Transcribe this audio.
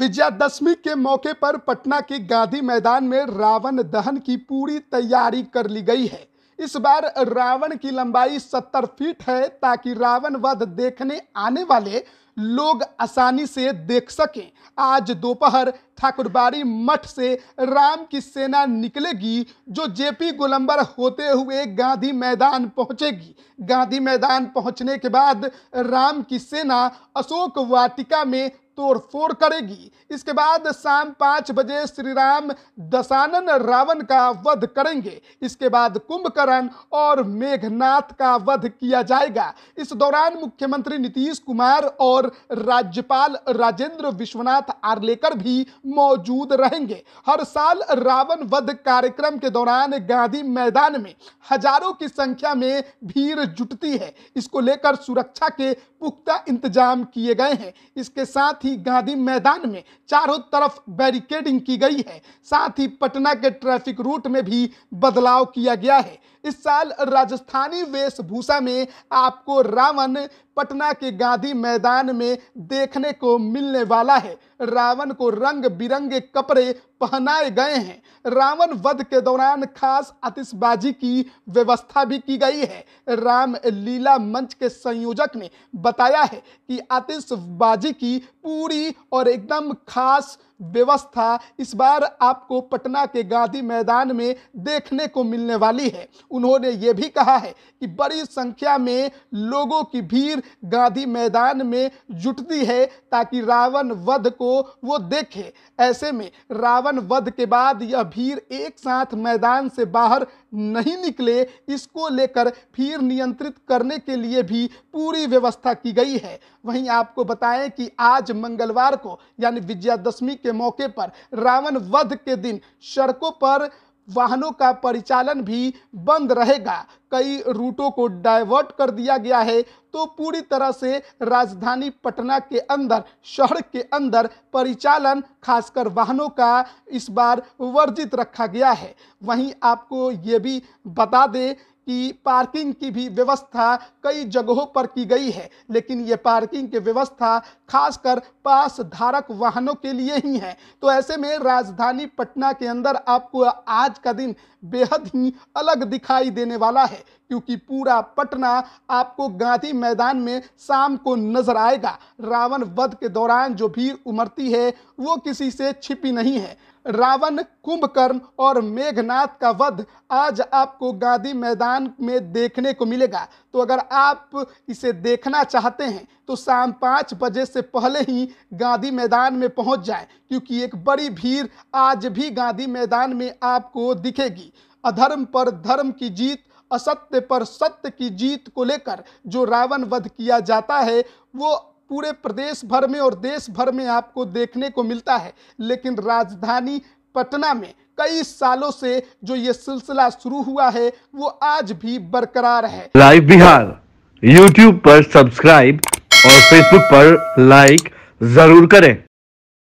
विजयादशमी के मौके पर पटना के गांधी मैदान में रावण दहन की पूरी तैयारी कर ली गई है इस बार रावण की लंबाई सत्तर फीट है ताकि रावण वध देखने आने वाले लोग आसानी से देख सकें आज दोपहर ठाकुरबाड़ी मठ से राम की सेना निकलेगी जो जेपी गोलंबर होते हुए गांधी मैदान पहुंचेगी गांधी मैदान पहुंचने के बाद राम की सेना अशोक वाटिका में तोड़फोड़ करेगी इसके बाद शाम पाँच बजे श्री राम दशानन रावण का वध करेंगे इसके बाद कुंभकर्ण और मेघनाथ का वध किया जाएगा इस दौरान मुख्यमंत्री नीतीश कुमार और राज्यपाल राजेंद्र विश्वनाथ आर्लेकर भी मौजूद रहेंगे हर साल रावण वध कार्यक्रम के दौरान गांधी मैदान में हजारों की संख्या में भीड़ जुटती है इसको लेकर सुरक्षा के पुख्ता इंतजाम किए गए हैं इसके साथ ही गांधी मैदान में चारों तरफ बैरिकेडिंग की गई है साथ ही पटना के ट्रैफिक रूट में भी बदलाव किया गया है इस साल राजस्थानी वेशभूषा में आपको रावण पटना के गांधी मैदान में देखने को मिलने वाला है रावण को रंग बिरंगे कपड़े पहनाए गए हैं रावण वध के दौरान खास आतिशबाजी की व्यवस्था भी की गई है राम लीला मंच के संयोजक ने बताया है कि आतिशबाजी की पूरी और एकदम खास व्यवस्था इस बार आपको पटना के गांधी मैदान में देखने को मिलने वाली है उन्होंने ये भी कहा है कि बड़ी संख्या में लोगों की भीड़ गांधी मैदान में जुटती है ताकि रावण वध को वो देखे ऐसे में रावण रावण वध के बाद यह भीड़ एक साथ मैदान से बाहर नहीं निकले इसको लेकर भीड़ नियंत्रित करने के लिए भी पूरी व्यवस्था की गई है वहीं आपको बताएं कि आज मंगलवार को यानी विजयादशमी के मौके पर रावण वध के दिन सड़कों पर वाहनों का परिचालन भी बंद रहेगा कई रूटों को डाइवर्ट कर दिया गया है तो पूरी तरह से राजधानी पटना के अंदर शहर के अंदर परिचालन खासकर वाहनों का इस बार वर्जित रखा गया है वहीं आपको ये भी बता दें की पार्किंग की भी व्यवस्था कई जगहों पर की गई है लेकिन ये पार्किंग की व्यवस्था खासकर पास धारक वाहनों के लिए ही है तो ऐसे में राजधानी पटना के अंदर आपको आज का दिन बेहद ही अलग दिखाई देने वाला है क्योंकि पूरा पटना आपको गांधी मैदान में शाम को नजर आएगा रावण वध के दौरान जो भीड़ उमड़ती है वो किसी से छिपी नहीं है रावण कुंभकर्ण और मेघनाथ का वध आज आपको गांधी मैदान में देखने को मिलेगा तो अगर आप इसे देखना चाहते हैं तो शाम पाँच बजे से पहले ही गांधी मैदान में पहुंच जाएं क्योंकि एक बड़ी भीड़ आज भी गांधी मैदान में आपको दिखेगी अधर्म पर धर्म की जीत असत्य पर सत्य की जीत को लेकर जो रावण वध किया जाता है वो पूरे प्रदेश भर में और देश भर में आपको देखने को मिलता है लेकिन राजधानी पटना में कई सालों से जो ये सिलसिला शुरू हुआ है वो आज भी बरकरार है लाइव बिहार यूट्यूब पर सब्सक्राइब और फेसबुक पर लाइक जरूर करें